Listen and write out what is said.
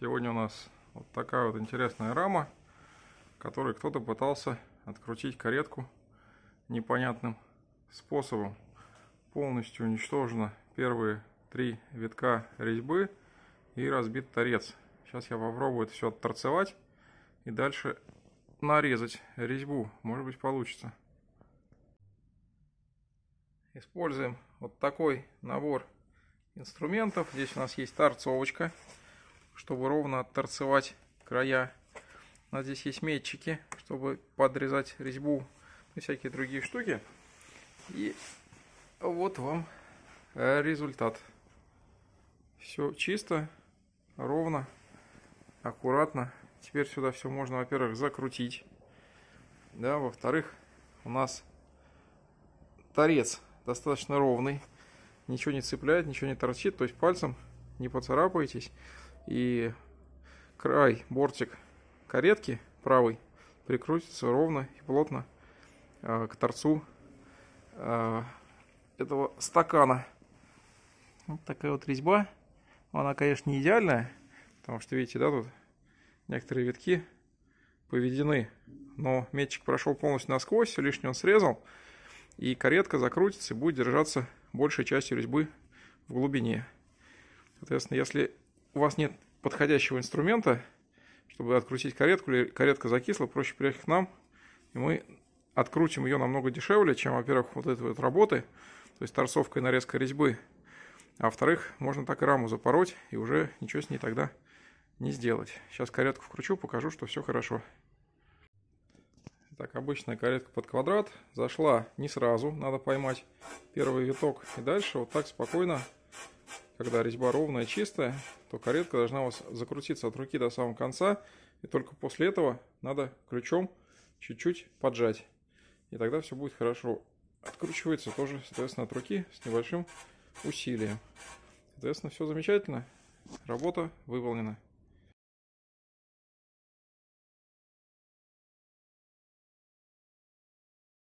Сегодня у нас вот такая вот интересная рама, которой кто-то пытался открутить каретку непонятным способом. Полностью уничтожено первые три витка резьбы и разбит торец. Сейчас я попробую это все отторцевать и дальше нарезать резьбу. Может быть получится. Используем вот такой набор инструментов. Здесь у нас есть торцовочка чтобы ровно отторцевать края. У нас здесь есть метчики, чтобы подрезать резьбу и всякие другие штуки. И вот вам э, результат. Все чисто, ровно, аккуратно. Теперь сюда все можно, во-первых, закрутить. Да, во-вторых, у нас торец достаточно ровный. Ничего не цепляет, ничего не торчит. То есть пальцем не поцарапаетесь и край, бортик каретки правый прикрутится ровно и плотно э, к торцу э, этого стакана. Вот такая вот резьба. Она, конечно, не идеальная, потому что, видите, да, тут некоторые витки поведены, но метчик прошел полностью насквозь, все лишнее он срезал, и каретка закрутится и будет держаться большей частью резьбы в глубине. Соответственно, если у вас нет подходящего инструмента, чтобы открутить каретку, или каретка закисла, проще приехать к нам, и мы открутим ее намного дешевле, чем, во-первых, вот этой вот работы, то есть торцовка и нарезка резьбы, а во-вторых, можно так и раму запороть, и уже ничего с ней тогда не сделать. Сейчас каретку вкручу, покажу, что все хорошо. Так, обычная каретка под квадрат. Зашла не сразу, надо поймать первый виток. И дальше вот так спокойно когда резьба ровная, чистая, то каретка должна у вас закрутиться от руки до самого конца. И только после этого надо ключом чуть-чуть поджать. И тогда все будет хорошо. Откручивается тоже, соответственно, от руки с небольшим усилием. Соответственно, все замечательно. Работа выполнена.